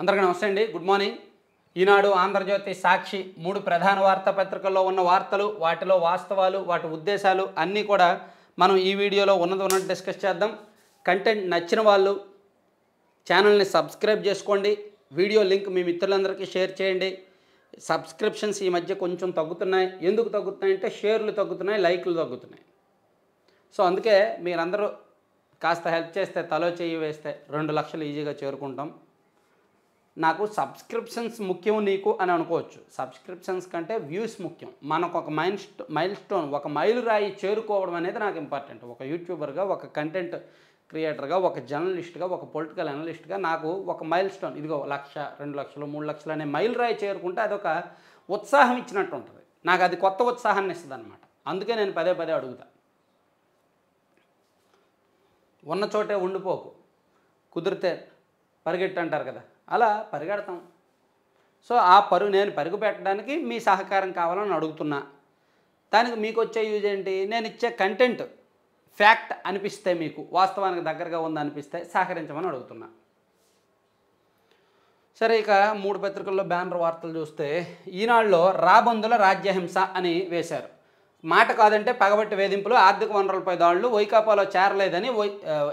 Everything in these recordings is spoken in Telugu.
అందరికీ నమస్తే అండి గుడ్ మార్నింగ్ ఈనాడు ఆంధ్రజ్యోతి సాక్షి మూడు ప్రధాన వార్తాపత్రికల్లో ఉన్న వార్తలు వాటిలో వాస్తవాలు వాటి ఉద్దేశాలు అన్నీ కూడా మనం ఈ వీడియోలో ఉన్నది ఉన్నట్టు డిస్కస్ చేద్దాం కంటెంట్ నచ్చిన వాళ్ళు ఛానల్ని సబ్స్క్రైబ్ చేసుకోండి వీడియో లింక్ మీ మిత్రులందరికీ షేర్ చేయండి సబ్స్క్రిప్షన్స్ ఈ మధ్య కొంచెం తగ్గుతున్నాయి ఎందుకు తగ్గుతున్నాయంటే షేర్లు తగ్గుతున్నాయి లైక్లు తగ్గుతున్నాయి సో అందుకే మీరందరూ కాస్త హెల్ప్ చేస్తే తలో చేయి వేస్తే రెండు లక్షలు ఈజీగా చేరుకుంటాం నాకు సబ్స్క్రిప్షన్స్ ముఖ్యం నీకు అని అనుకోవచ్చు సబ్స్క్రిప్షన్స్ కంటే వ్యూస్ ముఖ్యం మనకు ఒక మైల్ మైల్ స్టోన్ ఒక మైలు రాయి చేరుకోవడం అనేది నాకు ఇంపార్టెంట్ ఒక యూట్యూబర్గా ఒక కంటెంట్ క్రియేటర్గా ఒక జర్నలిస్ట్గా ఒక పొలిటికల్ అనలిస్ట్గా నాకు ఒక మైల్ స్టోన్ ఇదిగో లక్ష రెండు లక్షలు మూడు లక్షలు అనే మైల్ రాయి చేరుకుంటే అదొక ఉత్సాహం ఇచ్చినట్టు ఉంటుంది నాకు అది కొత్త ఉత్సాహాన్ని ఇస్తుంది అనమాట అందుకే నేను పదే పదే అడుగుతా ఉన్న చోటే ఉండిపోకు కుదిరితే పరిగెట్టు అంటారు కదా అలా పరిగెడతాం సో ఆ పరుగు నేను పరుగు పెట్టడానికి మీ సహకారం కావాలని అడుగుతున్నా దానికి మీకు వచ్చే యూజ్ ఏంటి నేను ఇచ్చే కంటెంట్ ఫ్యాక్ట్ అనిపిస్తే మీకు వాస్తవానికి దగ్గరగా ఉందనిపిస్తే సహకరించమని అడుగుతున్నా సరే ఇక మూడు పత్రికల్లో బ్యానర్ వార్తలు చూస్తే ఈనాడులో రాబందుల రాజ్యహింస అని వేశారు మాట కాదంటే పగబట్టి వేధింపులు ఆర్థిక వనరులపై దాడులు వైకాపాలో చేరలేదని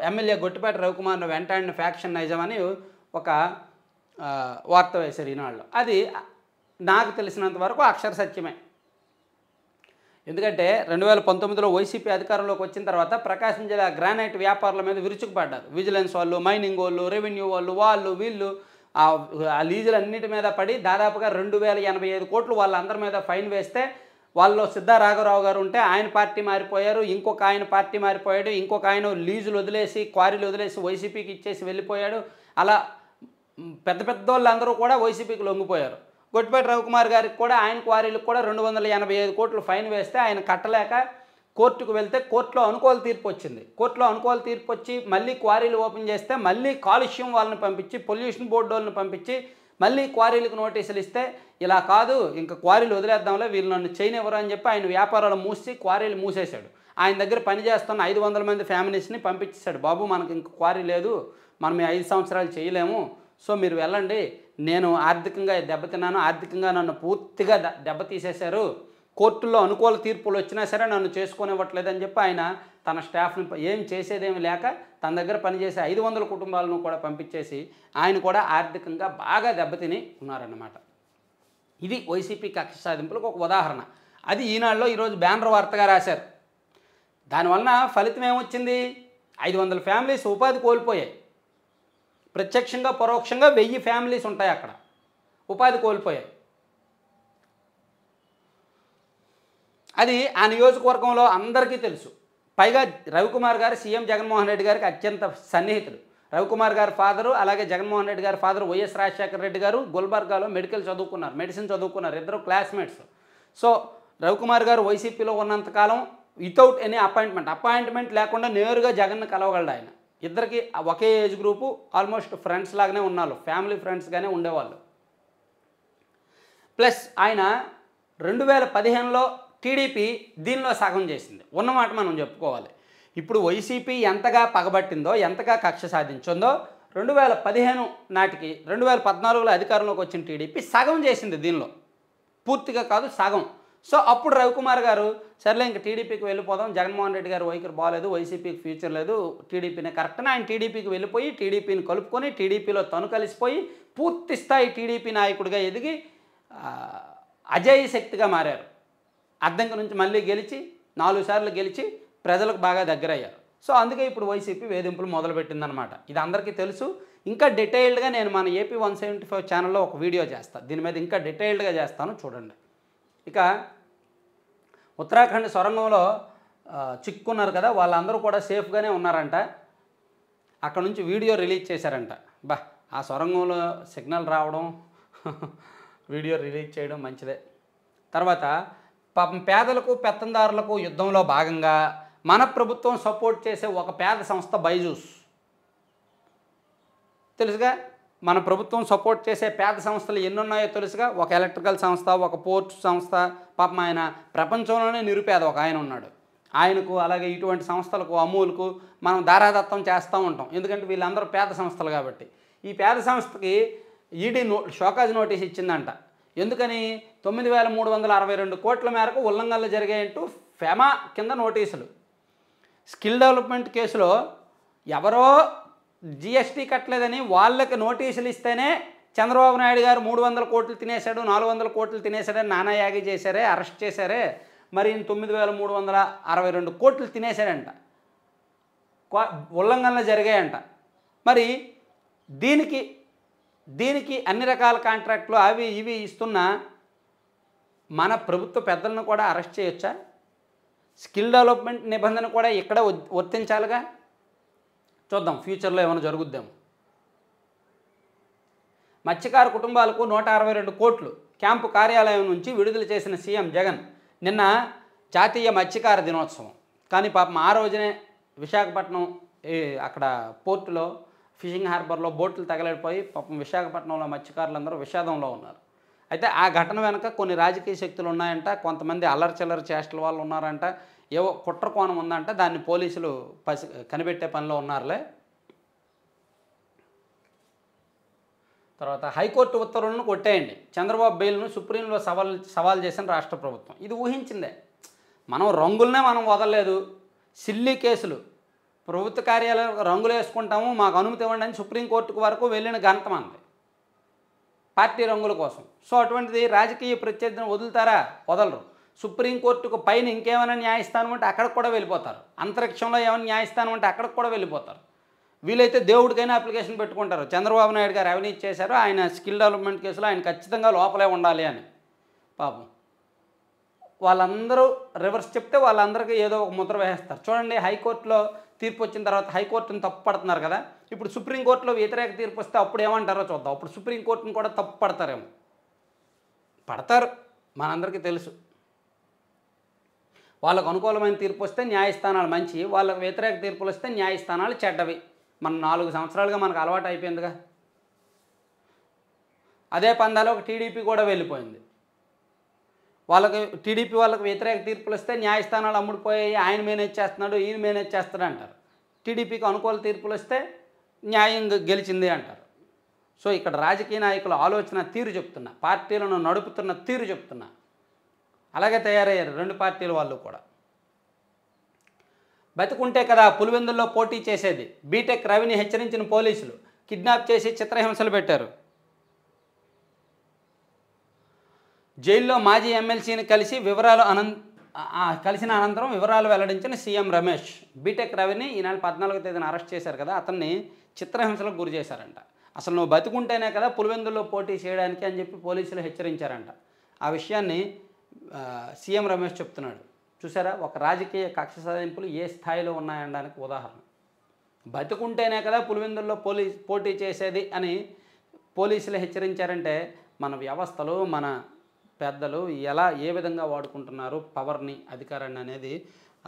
ఎమ్మెల్యే గొట్టిపేట రవికుమార్ వెంటాడిన ఫ్యాక్షన్ నైజమని ఒక వార్త వేశారు ఈనాళ్ళు అది నాకు తెలిసినంత వరకు అక్షర సత్యమే ఎందుకంటే రెండు వేల పంతొమ్మిదిలో వైసీపీ అధికారంలోకి వచ్చిన తర్వాత ప్రకాశం జిల్లా గ్రానైట్ వ్యాపారుల మీద విరుచుకుపడ్డారు విజిలెన్స్ వాళ్ళు మైనింగ్ వాళ్ళు రెవెన్యూ వాళ్ళు వాళ్ళు వీళ్ళు ఆ లీజులన్నిటి మీద పడి దాదాపుగా రెండు వేల ఎనభై ఐదు కోట్లు వాళ్ళందరి మీద ఫైన్ వేస్తే వాళ్ళు సిద్ధారాఘవరావు గారు ఉంటే ఆయన పార్టీ మారిపోయారు ఇంకొక ఆయన పార్టీ మారిపోయాడు ఇంకొక ఆయన లీజులు వదిలేసి క్వారీలు వదిలేసి వైసీపీకి ఇచ్చేసి వెళ్ళిపోయాడు అలా పెద్ద పెద్ద వాళ్ళందరూ కూడా వైసీపీకి లొంగిపోయారు గొట్టిపేట రవికుమార్ గారికి కూడా ఆయన క్వారీలకు కూడా రెండు వందల ఎనభై ఐదు కోట్లు ఫైన్ వేస్తే ఆయన కట్టలేక కోర్టుకు వెళ్తే కోర్టులో అనుకూల తీర్పు వచ్చింది కోర్టులో అనుకూల తీర్పు వచ్చి మళ్ళీ క్వారీలు ఓపెన్ చేస్తే మళ్ళీ కాలుష్యం వాళ్ళని పంపించి పొల్యూషన్ బోర్డు వాళ్ళని పంపించి మళ్ళీ క్వారీలకు నోటీసులు ఇస్తే ఇలా కాదు ఇంకా క్వారీలు వదిలేద్దాంలే వీళ్ళు నన్ను ఎవరు అని చెప్పి ఆయన వ్యాపారాలు మూసి క్వారీలు మూసేశాడు ఆయన దగ్గర పనిచేస్తున్న ఐదు వందల మంది ఫ్యామిలీస్ని పంపించేశాడు బాబు మనకి ఇంక క్వారీ లేదు మనం ఐదు సంవత్సరాలు చేయలేము సో మీరు వెళ్ళండి నేను ఆర్థికంగా దెబ్బతిన్నాను ఆర్థికంగా నన్ను పూర్తిగా దెబ్బతీసేశారు కోర్టుల్లో అనుకూల తీర్పులు వచ్చినా సరే నన్ను చేసుకునివ్వట్లేదని చెప్పి ఆయన తన స్టాఫ్ని ఏం చేసేదేమి లేక తన దగ్గర పనిచేసే ఐదు వందల కుటుంబాలను కూడా పంపించేసి ఆయన కూడా ఆర్థికంగా బాగా దెబ్బతిని ఉన్నారన్నమాట ఇది వైసీపీ కక్ష సాధింపులకు ఒక ఉదాహరణ అది ఈనాడులో ఈరోజు బ్యానర్ వార్తగా రాశారు దానివలన ఫలితం ఏమొచ్చింది ఐదు వందల ఫ్యామిలీస్ ఉపాధి కోల్పోయాయి ప్రత్యక్షంగా పరోక్షంగా వెయ్యి ఫ్యామిలీస్ ఉంటాయి అక్కడ ఉపాధి కోల్పోయాయి అది ఆ నియోజకవర్గంలో అందరికీ తెలుసు పైగా రవికుమార్ గారు సీఎం జగన్మోహన్ రెడ్డి గారికి అత్యంత సన్నిహితుడు రవికుమార్ గారి ఫాదరు అలాగే జగన్మోహన్ రెడ్డి గారి ఫాదర్ వైఎస్ రాజశేఖర రెడ్డి గారు గుల్బర్గాలో మెడికల్ చదువుకున్నారు మెడిసిన్ చదువుకున్నారు ఇద్దరు క్లాస్మేట్స్ సో రవికుమార్ గారు వైసీపీలో ఉన్నంతకాలం వితౌట్ ఎనీ అపాయింట్మెంట్ అపాయింట్మెంట్ లేకుండా నేరుగా జగన్ను కలవగలడు ఆయన ఇద్దరికి ఒకే ఏజ్ గ్రూపు ఆల్మోస్ట్ ఫ్రెండ్స్ లాగానే ఉన్నారు ఫ్యామిలీ ఫ్రెండ్స్గానే ఉండేవాళ్ళు ప్లస్ ఆయన రెండు వేల పదిహేనులో టీడీపీ దీనిలో సగం చేసింది ఉన్నమాట మనం చెప్పుకోవాలి ఇప్పుడు వైసీపీ ఎంతగా పగబట్టిందో ఎంతగా కక్ష సాధించిందో రెండు వేల పదిహేను నాటికి రెండు వేల పద్నాలుగులో అధికారంలోకి వచ్చిన టీడీపీ సగం చేసింది దీనిలో పూర్తిగా కాదు సగం సో అప్పుడు రవికుమార్ గారు సర్లే ఇంక టీడీపీకి వెళ్ళిపోదాం జగన్మోహన్ రెడ్డి గారు వైఖరి బాగాలేదు వైసీపీకి ఫ్యూచర్ లేదు టీడీపీనే కరెక్ట్నే ఆయన టీడీపీకి వెళ్ళిపోయి టీడీపీని కలుపుకొని టీడీపీలో తను కలిసిపోయి పూర్తి స్థాయి టీడీపీ నాయకుడిగా ఎదిగి అజయ్ శక్తిగా మారారు అద్దంకి నుంచి మళ్ళీ గెలిచి నాలుగు సార్లు గెలిచి ప్రజలకు బాగా దగ్గరయ్యారు సో అందుకే ఇప్పుడు వైసీపీ వేధింపులు మొదలుపెట్టిందనమాట ఇది అందరికీ తెలుసు ఇంకా డీటెయిల్డ్గా నేను మన ఏపీ వన్ సెవెంటీ ఫైవ్ ఛానల్లో ఒక వీడియో చేస్తాను దీని మీద ఇంకా డీటెయిల్డ్గా చేస్తాను చూడండి ఇక ఉత్తరాఖండ్ సొరంగంలో చిక్కున్నారు కదా వాళ్ళందరూ కూడా సేఫ్గానే ఉన్నారంట అక్కడ నుంచి వీడియో రిలీజ్ చేశారంట బా ఆ సొరంగంలో సిగ్నల్ రావడం వీడియో రిలీజ్ చేయడం మంచిదే తర్వాత పాపం పేదలకు పెత్తందారులకు యుద్ధంలో భాగంగా మన ప్రభుత్వం సపోర్ట్ చేసే ఒక పేద సంస్థ బైజూస్ తెలుసుగా మన ప్రభుత్వం సపోర్ట్ చేసే పేద సంస్థలు ఎన్నున్నాయో తెలుసుగా ఒక ఎలక్ట్రికల్ సంస్థ ఒక పోర్ట్ సంస్థ పాపం ఆయన ప్రపంచంలోనే నిరుపేద ఒక ఆయన ఉన్నాడు ఆయనకు అలాగే ఇటువంటి సంస్థలకు అమూలకు మనం దారాదత్తం చేస్తూ ఉంటాం ఎందుకంటే వీళ్ళందరూ పేద సంస్థలు కాబట్టి ఈ పేద సంస్థకి ఈడీ నో షోకాజ్ నోటీస్ ఇచ్చిందంట ఎందుకని తొమ్మిది వేల మూడు వందల అరవై రెండు కోట్ల మేరకు ఉల్లంఘనలు జరిగాయంటూ ఫెమా కింద నోటీసులు స్కిల్ డెవలప్మెంట్ కేసులో ఎవరో జిఎస్టీ కట్టలేదని వాళ్ళకి నోటీసులు ఇస్తేనే చంద్రబాబు నాయుడు గారు మూడు వందల కోట్లు తినేశాడు నాలుగు వందల కోట్లు తినేశాడని నానాయాగి చేశారే అరెస్ట్ చేశారే మరి తొమ్మిది వేల మూడు వందల అరవై రెండు కోట్లు తినేశాడంట ఉల్లంఘనలు జరిగాయంట మరి దీనికి దీనికి అన్ని రకాల కాంట్రాక్ట్లు అవి ఇవి ఇస్తున్న మన ప్రభుత్వ పెద్దలను కూడా అరెస్ట్ చేయొచ్చా స్కిల్ డెవలప్మెంట్ నిబంధన కూడా ఇక్కడ వర్తించాలిగా చూద్దాం ఫ్యూచర్లో ఏమైనా జరుగుద్దాం మత్స్యకార కుటుంబాలకు నూట అరవై రెండు కోట్లు క్యాంపు కార్యాలయం నుంచి విడుదల చేసిన సీఎం జగన్ నిన్న జాతీయ మత్స్యకార దినోత్సవం కానీ పాపం ఆ రోజునే విశాఖపట్నం అక్కడ పోర్టులో ఫిషింగ్ హార్బర్లో బోట్లు తగలడిపోయి పాపం విశాఖపట్నంలో మత్స్యకారులందరూ విషాదంలో ఉన్నారు అయితే ఆ ఘటన వెనుక కొన్ని రాజకీయ శక్తులు ఉన్నాయంట కొంతమంది చిల్లరి చేష్టల వాళ్ళు ఉన్నారంట ఏవో కుట్ర కోణం ఉందంటే దాన్ని పోలీసులు పసి కనిపెట్టే పనిలో ఉన్నారులే తర్వాత హైకోర్టు ఉత్తర్వులను కొట్టేయండి చంద్రబాబు బెయిల్ను సుప్రీంలో సవాల్ సవాల్ చేసిన రాష్ట్ర ప్రభుత్వం ఇది ఊహించిందే మనం రంగులనే మనం వదలలేదు సిల్లీ కేసులు ప్రభుత్వ కార్యాలయం రంగులు వేసుకుంటాము మాకు అనుమతి ఇవ్వండి అని సుప్రీంకోర్టుకు వరకు వెళ్ళిన ఘనత మనది పార్టీ రంగుల కోసం సో అటువంటిది రాజకీయ ప్రత్యర్థిని వదులుతారా వదలరు సుప్రీంకోర్టుకు పైన ఇంకేమైనా న్యాయస్థానం అంటే అక్కడికి కూడా వెళ్ళిపోతారు అంతరిక్షంలో ఏమైనా న్యాయస్థానం అంటే అక్కడికి కూడా వెళ్ళిపోతారు వీలైతే దేవుడికైనా అప్లికేషన్ పెట్టుకుంటారు చంద్రబాబు నాయుడు గారు అవినీతి చేశారు ఆయన స్కిల్ డెవలప్మెంట్ కేసులో ఆయన ఖచ్చితంగా లోపలే ఉండాలి అని పాపం వాళ్ళందరూ రివర్స్ చెప్తే వాళ్ళందరికీ ఏదో ఒక ముద్ర వేస్తారు చూడండి హైకోర్టులో తీర్పు వచ్చిన తర్వాత హైకోర్టును తప్పు పడుతున్నారు కదా ఇప్పుడు సుప్రీంకోర్టులో వ్యతిరేక తీర్పు వస్తే అప్పుడు ఏమంటారో చూద్దాం అప్పుడు సుప్రీంకోర్టును కూడా తప్పు పడతారేమో పడతారు మనందరికీ తెలుసు వాళ్ళకు అనుకూలమైన తీర్పు వస్తే న్యాయస్థానాలు మంచి వాళ్ళకు వ్యతిరేక తీర్పులు వస్తే న్యాయస్థానాలు చెడ్డవి మన నాలుగు సంవత్సరాలుగా మనకు అలవాటు అయిపోయిందిగా అదే పందాలో ఒక టీడీపీ కూడా వెళ్ళిపోయింది వాళ్ళకి టీడీపీ వాళ్ళకి వ్యతిరేక తీర్పులు వస్తే న్యాయస్థానాలు అమ్ముడిపోయాయి ఆయన మేనేజ్ చేస్తున్నాడు ఈయన మేనేజ్ చేస్తాడు అంటారు టీడీపీకి అనుకూల తీర్పులు వస్తే న్యాయం గెలిచింది అంటారు సో ఇక్కడ రాజకీయ నాయకుల ఆలోచన తీరు చెప్తున్నా పార్టీలను నడుపుతున్న తీరు చెప్తున్నా అలాగే తయారయ్యారు రెండు పార్టీల వాళ్ళు కూడా బతికుంటే కదా పులివెందుల్లో పోటీ చేసేది బీటెక్ రవిని హెచ్చరించిన పోలీసులు కిడ్నాప్ చేసి చిత్రహింసలు పెట్టారు జైల్లో మాజీ ఎమ్మెల్సీని కలిసి వివరాలు అనం కలిసిన అనంతరం వివరాలు వెల్లడించిన సీఎం రమేష్ బీటెక్ రవిని ఈనాడు పద్నాలుగో తేదీన అరెస్ట్ చేశారు కదా అతన్ని చిత్రహింసలకు గురి చేశారంట అసలు నువ్వు బతికుంటేనే కదా పులివెందుల్లో పోటీ చేయడానికి అని చెప్పి పోలీసులు హెచ్చరించారంట ఆ విషయాన్ని సీఎం రమేష్ చెప్తున్నాడు చూసారా ఒక రాజకీయ కక్ష సాధింపులు ఏ స్థాయిలో ఉన్నాయనడానికి ఉదాహరణ బతుకుంటేనే కదా పులివెందుల్లో పోలీస్ పోటీ చేసేది అని పోలీసులు హెచ్చరించారంటే మన వ్యవస్థలు మన పెద్దలు ఎలా ఏ విధంగా వాడుకుంటున్నారు పవర్ని అధికారాన్ని అనేది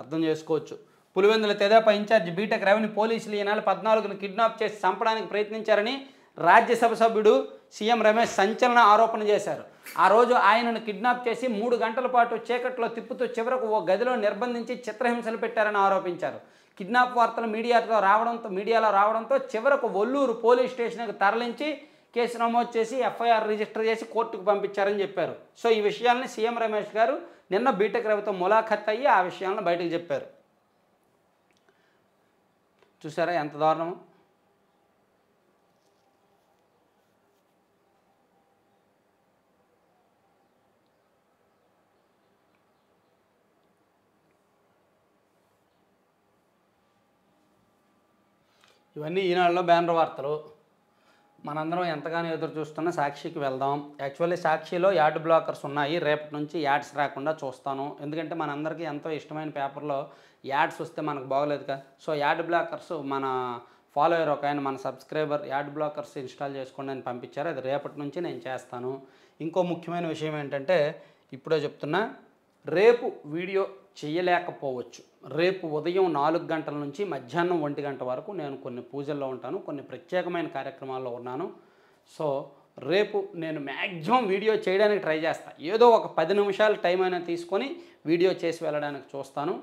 అర్థం చేసుకోవచ్చు పులివెందుల తెదేపా ఇన్ఛార్జ్ బీటెక్ రవిని పోలీసులు ఈనాడు పద్నాలుగును కిడ్నాప్ చేసి చంపడానికి ప్రయత్నించారని రాజ్యసభ సభ్యుడు సీఎం రమేష్ సంచలన ఆరోపణ చేశారు ఆ రోజు ఆయనను కిడ్నాప్ చేసి మూడు గంటల పాటు చీకట్లో తిప్పుతూ చివరకు ఓ గదిలో నిర్బంధించి చిత్రహింసలు పెట్టారని ఆరోపించారు కిడ్నాప్ వార్తలు మీడియాతో రావడంతో మీడియాలో రావడంతో చివరకు ఒల్లూరు పోలీస్ స్టేషన్కి తరలించి కేసు నమోదు చేసి ఎఫ్ఐఆర్ రిజిస్టర్ చేసి కోర్టుకు పంపించారని చెప్పారు సో ఈ విషయాన్ని సీఎం రమేష్ గారు నిన్న బీటెక్ రవితో ములాఖత్ అయ్యి ఆ విషయాలను బయటకు చెప్పారు చూసారా ఎంత దారుణము ఇవన్నీ ఈనాడులో బ్యానర్ వార్తలు మనందరం ఎంతగానో ఎదురు చూస్తున్న సాక్షికి వెళ్దాం యాక్చువల్లీ సాక్షిలో యాడ్ బ్లాకర్స్ ఉన్నాయి రేపటి నుంచి యాడ్స్ రాకుండా చూస్తాను ఎందుకంటే మనందరికీ ఎంతో ఇష్టమైన పేపర్లో యాడ్స్ వస్తే మనకు బాగలేదు కదా సో యాడ్ బ్లాకర్స్ మన ఫాలోయర్ ఒక ఆయన మన సబ్స్క్రైబర్ యాడ్ బ్లాకర్స్ ఇన్స్టాల్ చేసుకోండి అని పంపించారు అది రేపటి నుంచి నేను చేస్తాను ఇంకో ముఖ్యమైన విషయం ఏంటంటే ఇప్పుడే చెప్తున్నా రేపు వీడియో చేయలేకపోవచ్చు రేపు ఉదయం నాలుగు గంటల నుంచి మధ్యాహ్నం ఒంటి గంట వరకు నేను కొన్ని పూజల్లో ఉంటాను కొన్ని ప్రత్యేకమైన కార్యక్రమాల్లో ఉన్నాను సో రేపు నేను మ్యాక్సిమం వీడియో చేయడానికి ట్రై చేస్తాను ఏదో ఒక పది నిమిషాలు టైం అయినా తీసుకొని వీడియో చేసి వెళ్ళడానికి చూస్తాను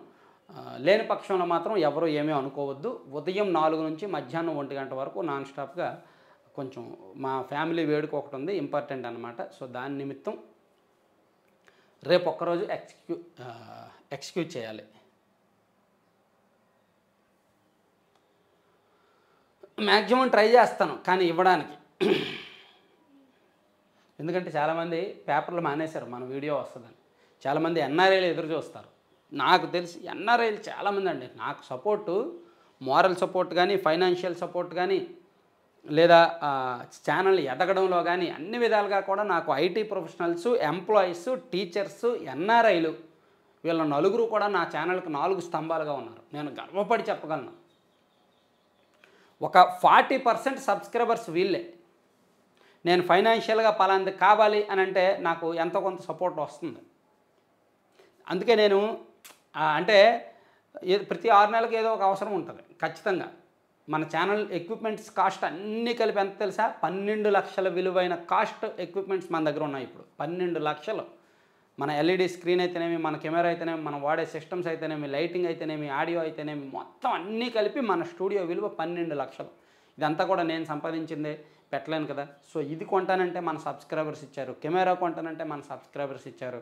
లేని పక్షంలో మాత్రం ఎవరు ఏమీ అనుకోవద్దు ఉదయం నాలుగు నుంచి మధ్యాహ్నం ఒంటి గంట వరకు నాన్ స్టాప్గా కొంచెం మా ఫ్యామిలీ వేడుక ఒకటి ఉంది ఇంపార్టెంట్ అనమాట సో దాని నిమిత్తం రేపు ఒక్కరోజు ఎక్స్క్యూ ఎక్స్క్యూజ్ చేయాలి మ్యాక్సిమం ట్రై చేస్తాను కానీ ఇవ్వడానికి ఎందుకంటే చాలామంది పేపర్లు మానేశారు మన వీడియో వస్తుందని చాలామంది ఎన్ఆర్ఐలు ఎదురు చూస్తారు నాకు తెలిసి ఎన్ఆర్ఐలు చాలామంది అండి నాకు సపోర్టు మోరల్ సపోర్ట్ కానీ ఫైనాన్షియల్ సపోర్ట్ కానీ లేదా ఛానల్ ఎదగడంలో కానీ అన్ని విధాలుగా కూడా నాకు ఐటీ ప్రొఫెషనల్స్ ఎంప్లాయీస్ టీచర్స్ ఎన్ఆర్ఐలు వీళ్ళ నలుగురు కూడా నా ఛానల్కి నాలుగు స్తంభాలుగా ఉన్నారు నేను గర్వపడి చెప్పగలను ఒక ఫార్టీ పర్సెంట్ సబ్స్క్రైబర్స్ వీళ్ళే నేను ఫైనాన్షియల్గా పలాంది కావాలి అని అంటే నాకు ఎంతో కొంత సపోర్ట్ వస్తుంది అందుకే నేను అంటే ప్రతి ఆరు నెలలకు ఏదో ఒక అవసరం ఉంటుంది ఖచ్చితంగా మన ఛానల్ ఎక్విప్మెంట్స్ కాస్ట్ అన్నీ కలిపి ఎంత తెలుసా పన్నెండు లక్షల విలువైన కాస్ట్ ఎక్విప్మెంట్స్ మన దగ్గర ఉన్నాయి ఇప్పుడు పన్నెండు లక్షలు మన ఎల్ఈడి స్క్రీన్ e అయితేనేమి మన కెమెరా అయితేనేమి మనం వాడే సిస్టమ్స్ అయితేనేమి లైటింగ్ అయితేనేమి ఆడియో అయితేనేమి మొత్తం అన్నీ కలిపి మన స్టూడియో విలువ పన్నెండు లక్షలు ఇదంతా కూడా నేను సంపాదించిందే పెట్టలేను కదా సో ఇది కొంటానంటే మన సబ్స్క్రైబర్స్ ఇచ్చారు కెమెరా కొంటానంటే మన సబ్స్క్రైబర్స్ ఇచ్చారు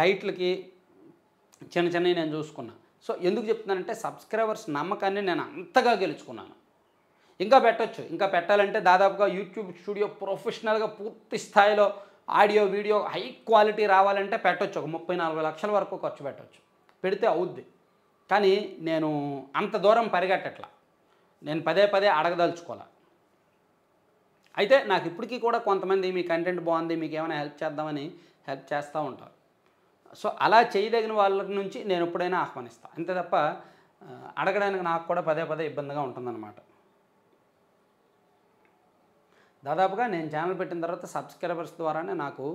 లైట్లకి చిన్న చిన్నవి నేను చూసుకున్నా సో ఎందుకు చెప్తున్నానంటే సబ్స్క్రైబర్స్ నమ్మకాన్ని నేను అంతగా గెలుచుకున్నాను ఇంకా పెట్టచ్చు ఇంకా పెట్టాలంటే దాదాపుగా యూట్యూబ్ స్టూడియో ప్రొఫెషనల్గా పూర్తి స్థాయిలో ఆడియో వీడియో హై క్వాలిటీ రావాలంటే పెట్టచ్చు ఒక ముప్పై నాలుగు లక్షల వరకు ఖర్చు పెట్టచ్చు పెడితే అవుద్ది కానీ నేను అంత దూరం పరిగెట్టట్లా నేను పదే పదే అడగదలుచుకోవాలి అయితే నాకు ఇప్పటికీ కూడా కొంతమంది మీ కంటెంట్ బాగుంది మీకు ఏమైనా హెల్ప్ చేద్దామని హెల్ప్ చేస్తూ ఉంటారు సో అలా చేయదగిన వాళ్ళ నుంచి నేను ఎప్పుడైనా ఆహ్వానిస్తాను అంతే తప్ప అడగడానికి నాకు కూడా పదే పదే ఇబ్బందిగా ఉంటుందన్నమాట దాదాపుగా నేను ఛానల్ పెట్టిన తర్వాత సబ్స్క్రైబర్స్ ద్వారానే నాకు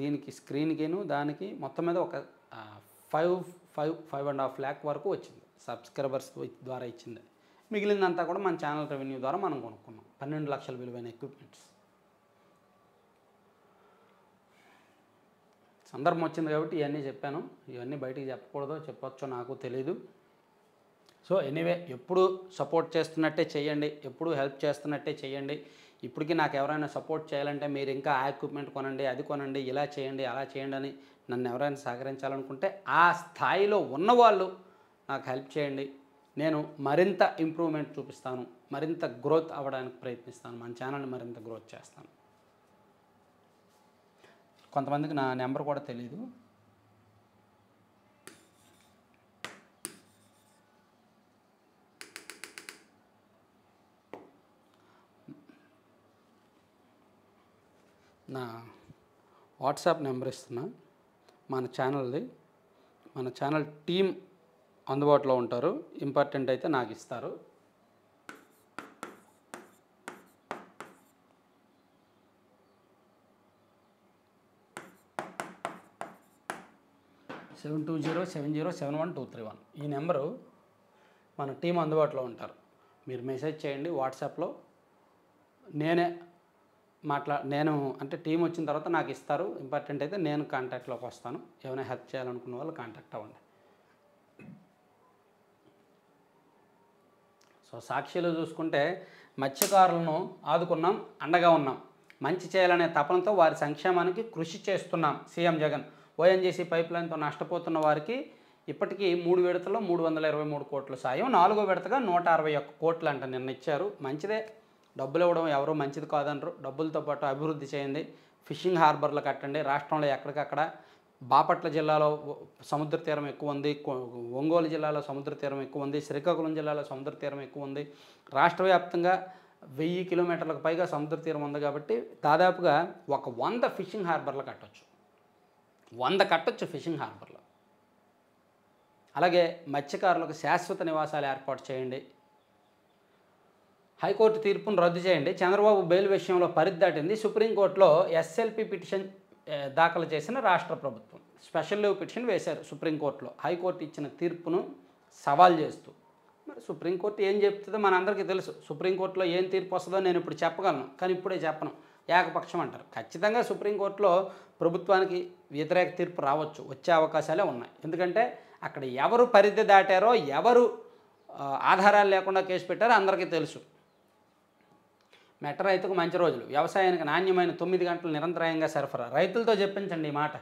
దీనికి స్క్రీన్కిను దానికి మొత్తం మీద ఒక five five five and half lakh వరకు వచ్చింది సబ్స్క్రైబర్స్ ద్వారా ఇచ్చింది మిగిలిందంతా కూడా మన ఛానల్ రెవెన్యూ ద్వారా మనం కొనుక్కున్నాం పన్నెండు లక్షల విలువైన ఎక్విప్మెంట్స్ సందర్భం వచ్చింది కాబట్టి ఇవన్నీ చెప్పాను ఇవన్నీ బయటికి చెప్పకూడదు చెప్పొచ్చో నాకు తెలీదు సో ఎనీవే ఎప్పుడు సపోర్ట్ చేస్తున్నట్టే చేయండి ఎప్పుడు హెల్ప్ చేస్తున్నట్టే చేయండి ఇప్పటికీ నాకు ఎవరైనా సపోర్ట్ చేయాలంటే మీరు ఇంకా ఆ ఎక్విప్మెంట్ కొనండి అది కొనండి ఇలా చేయండి అలా చేయండి అని నన్ను ఎవరైనా సహకరించాలనుకుంటే ఆ స్థాయిలో ఉన్నవాళ్ళు నాకు హెల్ప్ చేయండి నేను మరింత ఇంప్రూవ్మెంట్ చూపిస్తాను మరింత గ్రోత్ అవ్వడానికి ప్రయత్నిస్తాను మన ఛానల్ని మరింత గ్రోత్ చేస్తాను కొంతమందికి నా నెంబర్ కూడా తెలీదు నా వాట్సాప్ నెంబర్ ఇస్తున్నా మన ఛానల్ది మన ఛానల్ టీం అందుబాటులో ఉంటారు ఇంపార్టెంట్ అయితే నాకు ఇస్తారు seven two zero seven zero seven one two three one ఈ నెంబరు మన టీం అందుబాటులో ఉంటారు మీరు మెసేజ్ చేయండి వాట్సాప్లో నేనే మాట్లా నేను అంటే టీం వచ్చిన తర్వాత నాకు ఇస్తారు ఇంపార్టెంట్ అయితే నేను కాంటాక్ట్లోకి వస్తాను ఏమైనా హెల్ప్ చేయాలనుకున్న వాళ్ళు కాంటాక్ట్ అవ్వండి సో సాక్షిలో చూసుకుంటే మత్స్యకారులను ఆదుకున్నాం అండగా ఉన్నాం మంచి చేయాలనే తపనతో వారి సంక్షేమానికి కృషి చేస్తున్నాం సీఎం జగన్ ఓఎన్జీసీ పైప్ లైన్తో నష్టపోతున్న వారికి ఇప్పటికీ మూడు విడతలో మూడు వందల ఇరవై మూడు కోట్లు సాయం నాలుగో విడతగా నూట అరవై ఒక్క కోట్లు అంట నిన్న ఇచ్చారు మంచిదే డబ్బులు ఇవ్వడం ఎవరో మంచిది కాదనరు డబ్బులతో పాటు అభివృద్ధి చేయండి ఫిషింగ్ హార్బర్లు కట్టండి రాష్ట్రంలో ఎక్కడికక్కడ బాపట్ల జిల్లాలో సముద్ర తీరం ఎక్కువ ఉంది ఒంగోలు జిల్లాలో సముద్ర తీరం ఎక్కువ ఉంది శ్రీకాకుళం జిల్లాలో సముద్ర తీరం ఎక్కువ ఉంది రాష్ట్ర వ్యాప్తంగా వెయ్యి కిలోమీటర్లకు పైగా సముద్ర తీరం ఉంది కాబట్టి దాదాపుగా ఒక వంద ఫిషింగ్ హార్బర్లు కట్టవచ్చు వంద కట్టొచ్చు ఫిషింగ్ హార్బర్లో అలాగే మత్స్యకారులకు శాశ్వత నివాసాలు ఏర్పాటు చేయండి హైకోర్టు తీర్పును రద్దు చేయండి చంద్రబాబు బెయిల్ విషయంలో పరిధి దాటింది సుప్రీంకోర్టులో ఎస్ఎల్పి పిటిషన్ దాఖలు చేసిన రాష్ట్ర ప్రభుత్వం స్పెషల్ లీవ్ పిటిషన్ వేశారు సుప్రీంకోర్టులో హైకోర్టు ఇచ్చిన తీర్పును సవాల్ చేస్తూ మరి సుప్రీంకోర్టు ఏం చెప్తుందో మనందరికీ తెలుసు సుప్రీంకోర్టులో ఏం తీర్పు వస్తుందో నేను ఇప్పుడు చెప్పగలను కానీ ఇప్పుడే చెప్పను ఏకపక్షం అంటారు ఖచ్చితంగా సుప్రీంకోర్టులో ప్రభుత్వానికి వ్యతిరేక తీర్పు రావచ్చు వచ్చే అవకాశాలే ఉన్నాయి ఎందుకంటే అక్కడ ఎవరు పరిధి దాటారో ఎవరు ఆధారాలు లేకుండా కేసు పెట్టారో అందరికీ తెలుసు మెట రైతుకు మంచి రోజులు వ్యవసాయానికి నాణ్యమైన తొమ్మిది గంటలు నిరంతరాయంగా సరఫరా రైతులతో చెప్పించండి ఈ మాట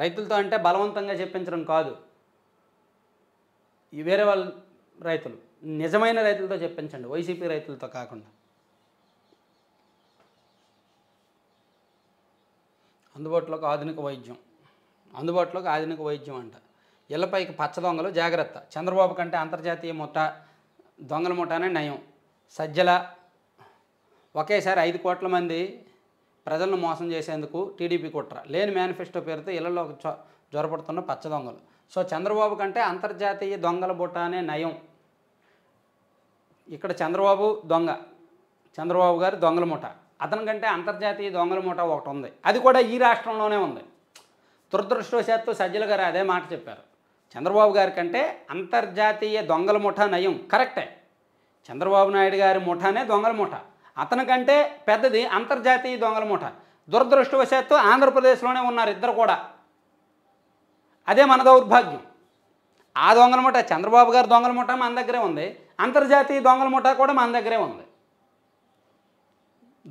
రైతులతో అంటే బలవంతంగా చెప్పించడం కాదు వేరే వాళ్ళ రైతులు నిజమైన రైతులతో చెప్పించండి వైసీపీ రైతులతో కాకుండా అందుబాటులోకి ఆధునిక వైద్యం అందుబాటులోకి ఆధునిక వైద్యం అంట ఇళ్ళపైకి పచ్చ దొంగలు జాగ్రత్త చంద్రబాబు కంటే అంతర్జాతీయ ముఠ దొంగల ముఠానే నయం సజ్జల ఒకేసారి ఐదు కోట్ల మంది ప్రజలను మోసం చేసేందుకు టీడీపీ కుట్ర లేని మేనిఫెస్టో పేరుతో ఇళ్లలో జ్వరపడుతున్న పచ్చ దొంగలు సో చంద్రబాబు కంటే అంతర్జాతీయ దొంగల అనే నయం ఇక్కడ చంద్రబాబు దొంగ చంద్రబాబు గారు దొంగల ముఠ అతని కంటే అంతర్జాతీయ దొంగల మూట ఒకటి ఉంది అది కూడా ఈ రాష్ట్రంలోనే ఉంది దురదృష్టవశాత్తు సజ్జల గారు అదే మాట చెప్పారు చంద్రబాబు గారి కంటే అంతర్జాతీయ దొంగల ముఠా నయం కరెక్టే చంద్రబాబు నాయుడు గారి ముఠానే దొంగల ముఠ కంటే పెద్దది అంతర్జాతీయ దొంగల ముఠ దురదృష్టవశాత్తు ఆంధ్రప్రదేశ్లోనే ఉన్నారు ఇద్దరు కూడా అదే మన దౌర్భాగ్యం ఆ దొంగల ముఠ చంద్రబాబు గారి దొంగల ముఠ మన దగ్గరే ఉంది అంతర్జాతీయ దొంగల ముఠ కూడా మన దగ్గరే ఉంది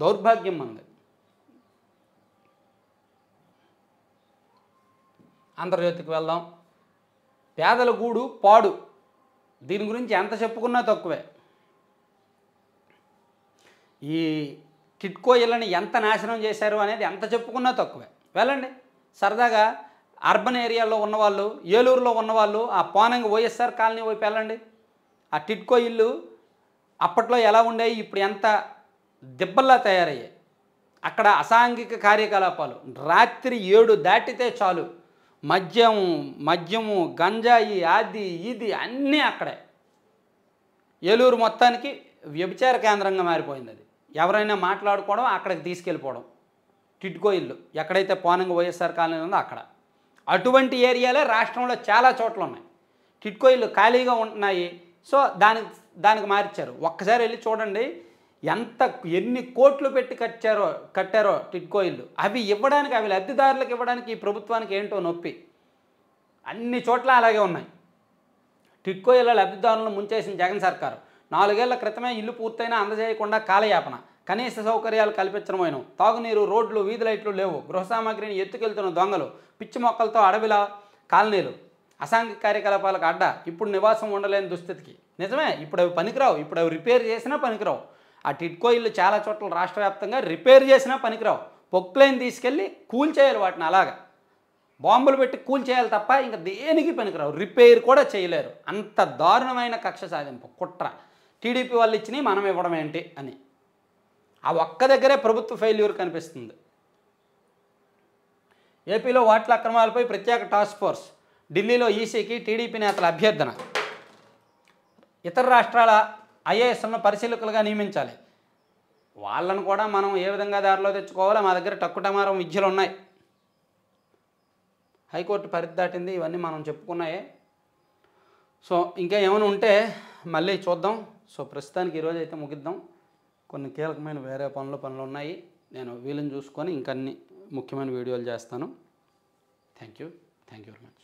దౌర్భాగ్యం మనది అంతర్జ్యోతికి వెళ్దాం పేదల గూడు పాడు దీని గురించి ఎంత చెప్పుకున్నా తక్కువే ఈ టిట్కో ఇళ్ళని ఎంత నాశనం చేశారు అనేది ఎంత చెప్పుకున్నా తక్కువే వెళ్ళండి సరదాగా అర్బన్ ఏరియాలో ఉన్నవాళ్ళు ఏలూరులో ఉన్నవాళ్ళు ఆ పోనంగి వైఎస్ఆర్ కాలనీ వైపు వెళ్ళండి ఆ టిట్కో ఇల్లు అప్పట్లో ఎలా ఉండేవి ఇప్పుడు ఎంత దిబ్బల్లా తయారయ్యాయి అక్కడ అసాంఘిక కార్యకలాపాలు రాత్రి ఏడు దాటితే చాలు మద్యం మద్యము గంజాయి అది ఇది అన్నీ అక్కడే ఏలూరు మొత్తానికి వ్యభిచార కేంద్రంగా మారిపోయింది అది ఎవరైనా మాట్లాడుకోవడం అక్కడికి తీసుకెళ్ళిపోవడం టిట్కో ఇల్లు ఎక్కడైతే పోనంగ వైఎస్ఆర్ కాలనీ ఉందో అక్కడ అటువంటి ఏరియాలే రాష్ట్రంలో చాలా చోట్ల ఉన్నాయి టిట్కో ఇల్లు ఖాళీగా ఉంటున్నాయి సో దానికి దానికి మార్చారు ఒక్కసారి వెళ్ళి చూడండి ఎంత ఎన్ని కోట్లు పెట్టి కట్టారో కట్టారో టిడ్కో ఇల్లు అవి ఇవ్వడానికి అవి లబ్ధిదారులకు ఇవ్వడానికి ఈ ప్రభుత్వానికి ఏంటో నొప్పి అన్ని చోట్ల అలాగే ఉన్నాయి టిడ్కో ఇళ్ళ లబ్ధిదారులను ముంచేసిన జగన్ సర్కారు నాలుగేళ్ల క్రితమే ఇల్లు పూర్తయినా అందజేయకుండా కాలయాపన కనీస సౌకర్యాలు కల్పించడమైనవు తాగునీరు రోడ్లు వీధి లైట్లు లేవు గృహ సామాగ్రిని ఎత్తుకెళ్తున్న దొంగలు పిచ్చి మొక్కలతో అడవిలా కాలనీలు అసాంఘిక కార్యకలాపాలకు అడ్డ ఇప్పుడు నివాసం ఉండలేని దుస్థితికి నిజమే ఇప్పుడు అవి పనికిరావు ఇప్పుడు అవి రిపేర్ చేసినా పనికిరావు ఆ టిట్కో ఇల్లు చాలా చోట్ల రాష్ట్ర వ్యాప్తంగా రిపేర్ చేసినా పనికిరావు పొక్లైన్ తీసుకెళ్ళి కూల్ చేయాలి వాటిని అలాగా బాంబులు పెట్టి కూల్ చేయాలి తప్ప ఇంకా దేనికి పనికిరావు రిపేర్ కూడా చేయలేరు అంత దారుణమైన కక్ష సాధింపు కుట్ర టీడీపీ వాళ్ళు ఇచ్చినవి మనం ఇవ్వడం ఏంటి అని ఆ ఒక్క దగ్గరే ప్రభుత్వ ఫెయిల్యూర్ కనిపిస్తుంది ఏపీలో వాట్ల అక్రమాలపై ప్రత్యేక టాస్క్ ఫోర్స్ ఢిల్లీలో ఈసీకి టీడీపీ నేతల అభ్యర్థన ఇతర రాష్ట్రాల ఐఏఎస్లను పరిశీలకులుగా నియమించాలి వాళ్ళను కూడా మనం ఏ విధంగా దారిలో తెచ్చుకోవాలో మా దగ్గర టక్కుటమారం విద్యలు ఉన్నాయి హైకోర్టు పరిధి దాటింది ఇవన్నీ మనం చెప్పుకున్నాయే సో ఇంకా ఏమైనా ఉంటే మళ్ళీ చూద్దాం సో ప్రస్తుతానికి ఈరోజు అయితే ముగిద్దాం కొన్ని కీలకమైన వేరే పనులు పనులు ఉన్నాయి నేను వీలుని చూసుకొని ఇంకన్ని ముఖ్యమైన వీడియోలు చేస్తాను thank you thank you very much